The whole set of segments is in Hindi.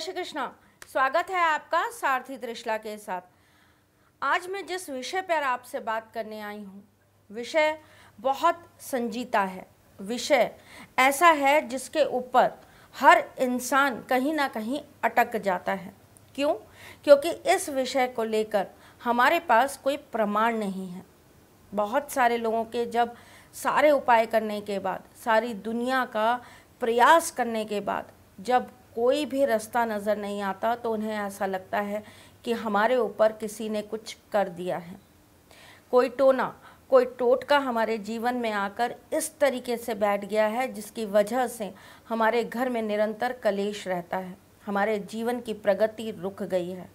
श्री कृष्णा स्वागत है आपका सारथी त्रिशला के साथ आज मैं जिस विषय पर आपसे बात करने आई हूँ विषय बहुत संजीता है विषय ऐसा है जिसके ऊपर हर इंसान कहीं ना कहीं अटक जाता है क्यों क्योंकि इस विषय को लेकर हमारे पास कोई प्रमाण नहीं है बहुत सारे लोगों के जब सारे उपाय करने के बाद सारी दुनिया का प्रयास करने के बाद जब कोई भी रास्ता नज़र नहीं आता तो उन्हें ऐसा लगता है कि हमारे ऊपर किसी ने कुछ कर दिया है कोई टोना कोई टोटका हमारे जीवन में आकर इस तरीके से बैठ गया है जिसकी वजह से हमारे घर में निरंतर कलेश रहता है हमारे जीवन की प्रगति रुक गई है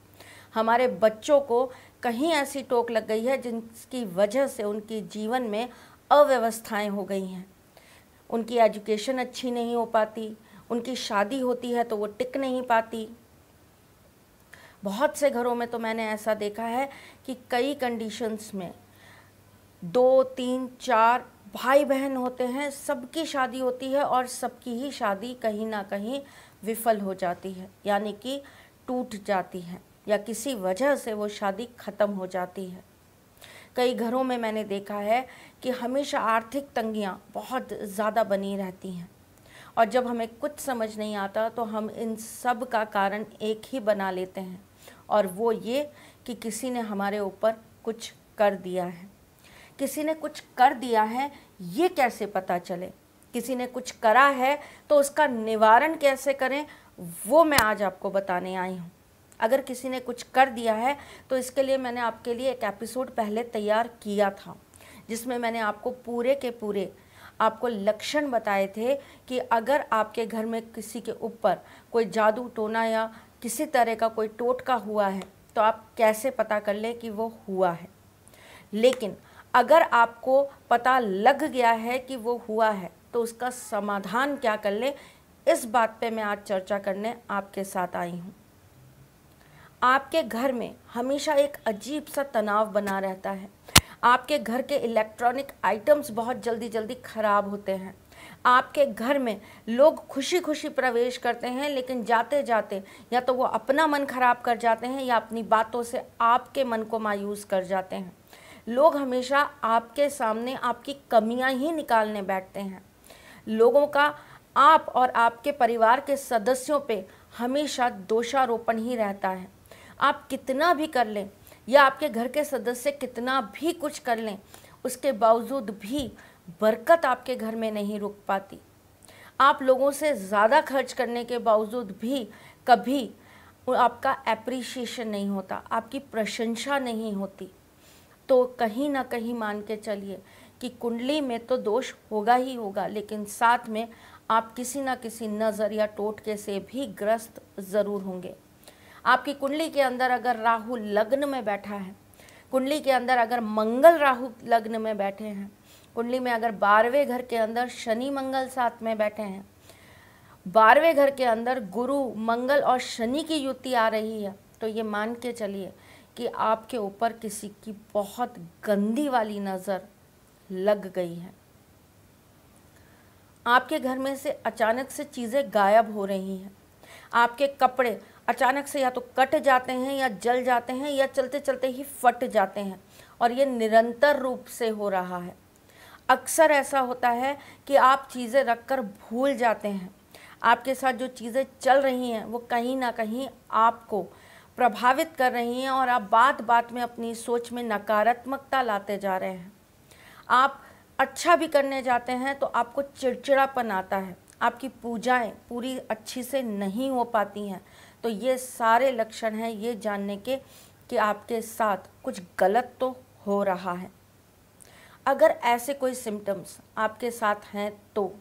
हमारे बच्चों को कहीं ऐसी टोक लग गई है जिसकी वजह से उनके जीवन में अव्यवस्थाएं हो गई हैं उनकी एजुकेशन अच्छी नहीं हो पाती उनकी शादी होती है तो वो टिक नहीं पाती बहुत से घरों में तो मैंने ऐसा देखा है कि कई कंडीशंस में दो तीन चार भाई बहन होते हैं सबकी शादी होती है और सबकी ही शादी कहीं ना कहीं विफल हो जाती है यानी कि टूट जाती है या किसी वजह से वो शादी ख़त्म हो जाती है कई घरों में मैंने देखा है कि हमेशा आर्थिक तंगियां बहुत ज़्यादा बनी रहती हैं और जब हमें कुछ समझ नहीं आता तो हम इन सब का कारण एक ही बना लेते हैं और वो ये कि किसी ने हमारे ऊपर कुछ कर दिया है किसी ने कुछ कर दिया है ये कैसे पता चले किसी ने कुछ करा है तो उसका निवारण कैसे करें वो मैं आज आपको बताने आई हूँ अगर किसी ने कुछ कर दिया है तो इसके लिए मैंने आपके लिए एक एपिसोड पहले तैयार किया था जिसमें मैंने आपको पूरे के पूरे आपको लक्षण बताए थे कि अगर आपके घर में किसी के ऊपर कोई जादू टोना या किसी तरह का कोई टोटका हुआ है तो आप कैसे पता कर लें कि वो हुआ है लेकिन अगर आपको पता लग गया है कि वो हुआ है तो उसका समाधान क्या कर लें इस बात पे मैं आज चर्चा करने आपके साथ आई हूँ आपके घर में हमेशा एक अजीब सा तनाव बना रहता है आपके घर के इलेक्ट्रॉनिक आइटम्स बहुत जल्दी जल्दी ख़राब होते हैं आपके घर में लोग खुशी खुशी प्रवेश करते हैं लेकिन जाते जाते या तो वो अपना मन खराब कर जाते हैं या अपनी बातों से आपके मन को मायूस कर जाते हैं लोग हमेशा आपके सामने आपकी कमियां ही निकालने बैठते हैं लोगों का आप और आपके परिवार के सदस्यों पे हमेशा दोषारोपण ही रहता है आप कितना भी कर लें या आपके घर के सदस्य कितना भी कुछ कर लें उसके बावजूद भी बरकत आपके घर में नहीं रुक पाती आप लोगों से ज़्यादा खर्च करने के बावजूद भी कभी आपका एप्रिशिएशन नहीं होता आपकी प्रशंसा नहीं होती तो कहीं ना कहीं मान के चलिए कि कुंडली में तो दोष होगा ही होगा लेकिन साथ में आप किसी ना किसी नज़र या टोटके से भी ग्रस्त ज़रूर होंगे आपकी कुंडली के अंदर अगर राहु लग्न में बैठा है कुंडली के अंदर अगर मंगल राहु लग्न में बैठे हैं कुंडली में अगर बारहवें घर के अंदर शनि मंगल साथ में बैठे हैं बारहवें घर के अंदर गुरु मंगल और शनि की युति आ रही है तो ये मान के चलिए कि आपके ऊपर किसी की बहुत गंदी वाली नज़र लग गई है आपके घर में से अचानक से चीज़ें गायब हो रही हैं आपके कपड़े अचानक से या तो कट जाते हैं या जल जाते हैं या चलते चलते ही फट जाते हैं और ये निरंतर रूप से हो रहा है अक्सर ऐसा होता है कि आप चीज़ें रख कर भूल जाते हैं आपके साथ जो चीज़ें चल रही हैं वो कहीं ना कहीं आपको प्रभावित कर रही हैं और आप बात बात में अपनी सोच में नकारात्मकता लाते जा रहे हैं आप अच्छा भी करने जाते हैं तो आपको चिड़चिड़ापन आता है आपकी पूजाएं पूरी अच्छी से नहीं हो पाती हैं तो ये सारे लक्षण हैं ये जानने के कि आपके साथ कुछ गलत तो हो रहा है अगर ऐसे कोई सिम्टम्स आपके साथ हैं तो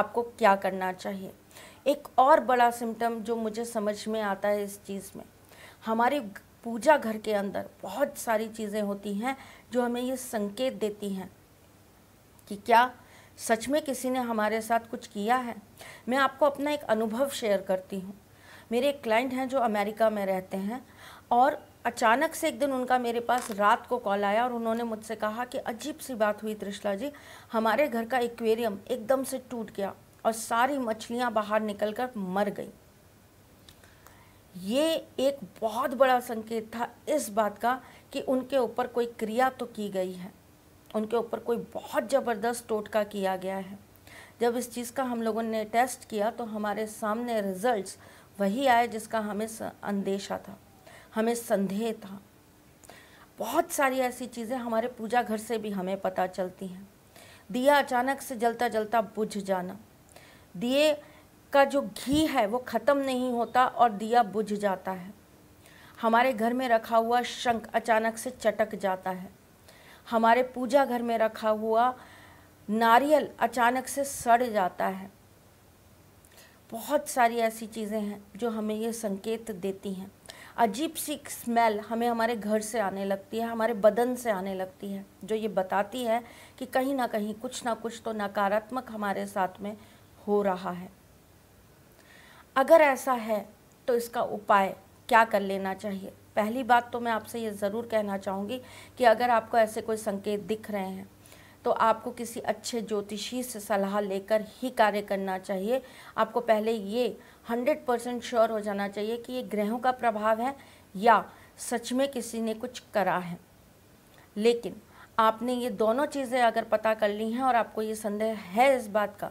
आपको क्या करना चाहिए एक और बड़ा सिम्टम जो मुझे समझ में आता है इस चीज़ में हमारी पूजा घर के अंदर बहुत सारी चीज़ें होती हैं जो हमें ये संकेत देती हैं कि क्या सच में किसी ने हमारे साथ कुछ किया है मैं आपको अपना एक अनुभव शेयर करती हूँ मेरे एक क्लाइंट हैं जो अमेरिका में रहते हैं और अचानक से एक दिन उनका मेरे पास रात को कॉल आया और उन्होंने मुझसे कहा कि अजीब सी बात हुई त्रिशला जी हमारे घर का एक्वेरियम एकदम से टूट गया और सारी मछलियाँ बाहर निकल कर मर गई ये एक बहुत बड़ा संकेत था इस बात का कि उनके ऊपर कोई क्रिया तो की गई है उनके ऊपर कोई बहुत ज़बरदस्त टोटका किया गया है जब इस चीज़ का हम लोगों ने टेस्ट किया तो हमारे सामने रिजल्ट्स वही आए जिसका हमें अंदेशा था हमें संदेह था बहुत सारी ऐसी चीज़ें हमारे पूजा घर से भी हमें पता चलती हैं दिया अचानक से जलता जलता बुझ जाना दिए का जो घी है वो ख़त्म नहीं होता और दिया बुझ जाता है हमारे घर में रखा हुआ शंख अचानक से चटक जाता है हमारे पूजा घर में रखा हुआ नारियल अचानक से सड़ जाता है बहुत सारी ऐसी चीज़ें हैं जो हमें ये संकेत देती हैं अजीब सी स्मेल हमें हमारे घर से आने लगती है हमारे बदन से आने लगती है जो ये बताती है कि कहीं ना कहीं कुछ ना कुछ तो नकारात्मक हमारे साथ में हो रहा है अगर ऐसा है तो इसका उपाय क्या कर लेना चाहिए पहली बात तो मैं आपसे ये ज़रूर कहना चाहूँगी कि अगर आपको ऐसे कोई संकेत दिख रहे हैं तो आपको किसी अच्छे ज्योतिषी से सलाह लेकर ही कार्य करना चाहिए आपको पहले ये हंड्रेड परसेंट श्योर हो जाना चाहिए कि ये ग्रहों का प्रभाव है या सच में किसी ने कुछ करा है लेकिन आपने ये दोनों चीज़ें अगर पता कर ली हैं और आपको ये संदेह है इस बात का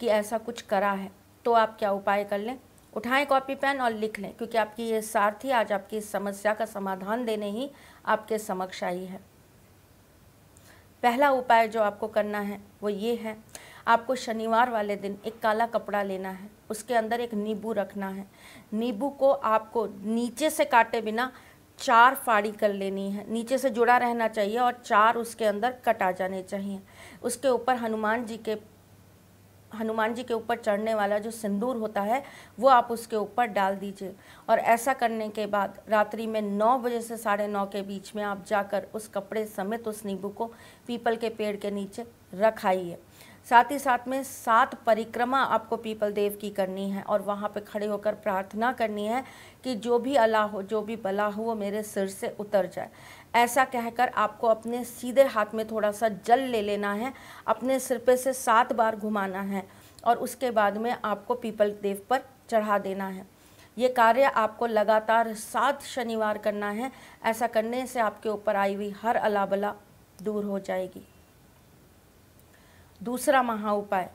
कि ऐसा कुछ करा है तो आप क्या उपाय कर लें उठाएं कॉपी पेन और लिख लें क्योंकि आपकी ये सारथी आज आपकी इस समस्या का समाधान देने ही आपके समक्ष आई है पहला उपाय जो आपको करना है वो ये है आपको शनिवार वाले दिन एक काला कपड़ा लेना है उसके अंदर एक नींबू रखना है नींबू को आपको नीचे से काटे बिना चार फाड़ी कर लेनी है नीचे से जुड़ा रहना चाहिए और चार उसके अंदर कटा जाने चाहिए उसके ऊपर हनुमान जी के हनुमान जी के ऊपर चढ़ने वाला जो सिंदूर होता है वो आप उसके ऊपर डाल दीजिए और ऐसा करने के बाद रात्रि में नौ बजे से साढ़े नौ के बीच में आप जाकर उस कपड़े समेत उस नींबू को पीपल के पेड़ के नीचे रखाइए साथ ही साथ में सात परिक्रमा आपको पीपल देव की करनी है और वहाँ पे खड़े होकर प्रार्थना करनी है कि जो भी अला हो जो भी बला हो वो मेरे सिर से उतर जाए ऐसा कहकर आपको अपने सीधे हाथ में थोड़ा सा जल ले लेना है अपने सिर पे से सात बार घुमाना है और उसके बाद में आपको पीपल देव पर चढ़ा देना है ये कार्य आपको लगातार सात शनिवार करना है ऐसा करने से आपके ऊपर आई हुई हर अलाबला दूर हो जाएगी दूसरा महा उपाय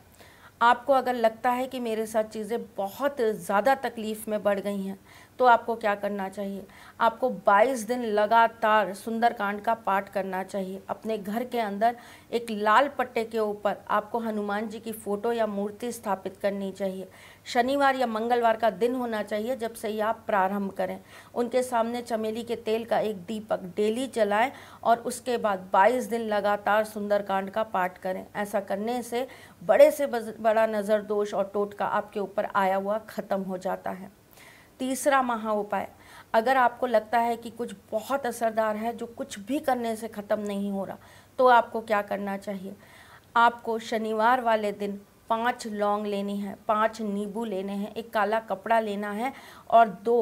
आपको अगर लगता है कि मेरे साथ चीज़ें बहुत ज़्यादा तकलीफ़ में बढ़ गई हैं तो आपको क्या करना चाहिए आपको 22 दिन लगातार सुंदरकांड का पाठ करना चाहिए अपने घर के अंदर एक लाल पट्टे के ऊपर आपको हनुमान जी की फ़ोटो या मूर्ति स्थापित करनी चाहिए शनिवार या मंगलवार का दिन होना चाहिए जब से ये आप प्रारंभ करें उनके सामने चमेली के तेल का एक दीपक डेली जलाएं और उसके बाद 22 दिन लगातार सुंदरकांड का पाठ करें ऐसा करने से बड़े से बड़ा नज़र दोष और टोटका आपके ऊपर आया हुआ ख़त्म हो जाता है तीसरा महा उपाय अगर आपको लगता है कि कुछ बहुत असरदार है जो कुछ भी करने से ख़त्म नहीं हो रहा तो आपको क्या करना चाहिए आपको शनिवार वाले दिन पांच लौंग लेनी है पांच नींबू लेने हैं एक काला कपड़ा लेना है और दो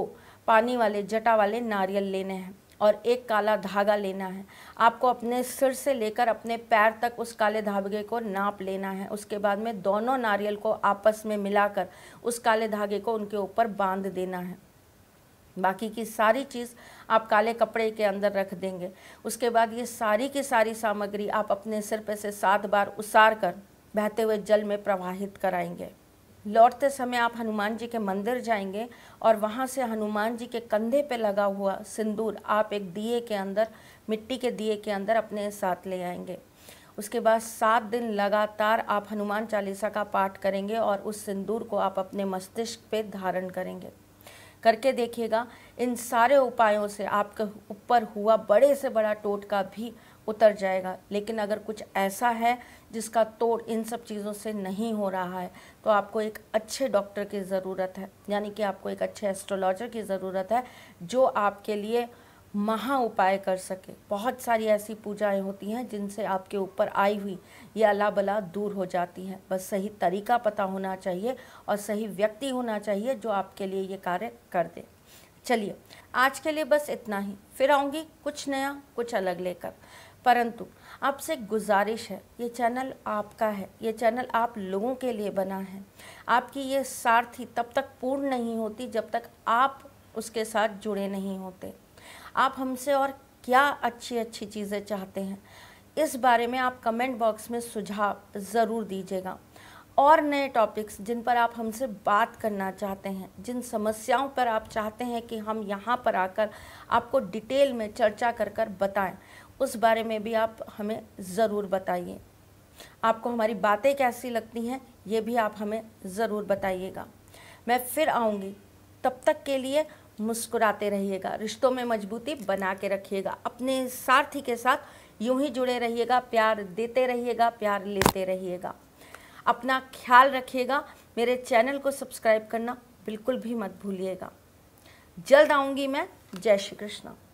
पानी वाले जटा वाले नारियल लेने हैं और एक काला धागा लेना है आपको अपने सिर से लेकर अपने पैर तक उस काले धागे को नाप लेना है उसके बाद में दोनों नारियल को आपस में मिलाकर उस काले धागे को उनके ऊपर बांध देना है बाकी की सारी चीज़ आप काले कपड़े के अंदर रख देंगे उसके बाद ये सारी की सारी सामग्री आप अपने सिर पर से सात बार उसार कर बहते हुए जल में प्रवाहित कराएंगे लौटते समय आप हनुमान जी के मंदिर जाएंगे और वहाँ से हनुमान जी के कंधे पे लगा हुआ सिंदूर आप एक दिए के अंदर मिट्टी के दिए के अंदर अपने साथ ले आएंगे उसके बाद सात दिन लगातार आप हनुमान चालीसा का पाठ करेंगे और उस सिंदूर को आप अपने मस्तिष्क पे धारण करेंगे करके देखिएगा इन सारे उपायों से आपके ऊपर हुआ बड़े से बड़ा टोटका भी उतर जाएगा लेकिन अगर कुछ ऐसा है जिसका तोड़ इन सब चीज़ों से नहीं हो रहा है तो आपको एक अच्छे डॉक्टर की ज़रूरत है यानी कि आपको एक अच्छे एस्ट्रोलॉजर की ज़रूरत है जो आपके लिए महा उपाय कर सके बहुत सारी ऐसी पूजाएं होती हैं जिनसे आपके ऊपर आई हुई ये अला बला दूर हो जाती है बस सही तरीका पता होना चाहिए और सही व्यक्ति होना चाहिए जो आपके लिए ये कार्य कर दे चलिए आज के लिए बस इतना ही फिर आऊँगी कुछ नया कुछ अलग लेकर परंतु आपसे गुजारिश है ये चैनल आपका है ये चैनल आप लोगों के लिए बना है आपकी ये सारथी तब तक पूर्ण नहीं होती जब तक आप उसके साथ जुड़े नहीं होते आप हमसे और क्या अच्छी अच्छी चीज़ें चाहते हैं इस बारे में आप कमेंट बॉक्स में सुझाव ज़रूर दीजिएगा और नए टॉपिक्स जिन पर आप हमसे बात करना चाहते हैं जिन समस्याओं पर आप चाहते हैं कि हम यहाँ पर आकर आपको डिटेल में चर्चा कर कर बताएं उस बारे में भी आप हमें ज़रूर बताइए आपको हमारी बातें कैसी लगती हैं ये भी आप हमें ज़रूर बताइएगा मैं फिर आऊँगी तब तक के लिए मुस्कुराते रहिएगा रिश्तों में मजबूती बना के रखिएगा अपने सारथी के साथ यूं ही जुड़े रहिएगा प्यार देते रहिएगा प्यार लेते रहिएगा अपना ख्याल रखिएगा मेरे चैनल को सब्सक्राइब करना बिल्कुल भी मत भूलिएगा जल्द आऊँगी मैं जय श्री कृष्णा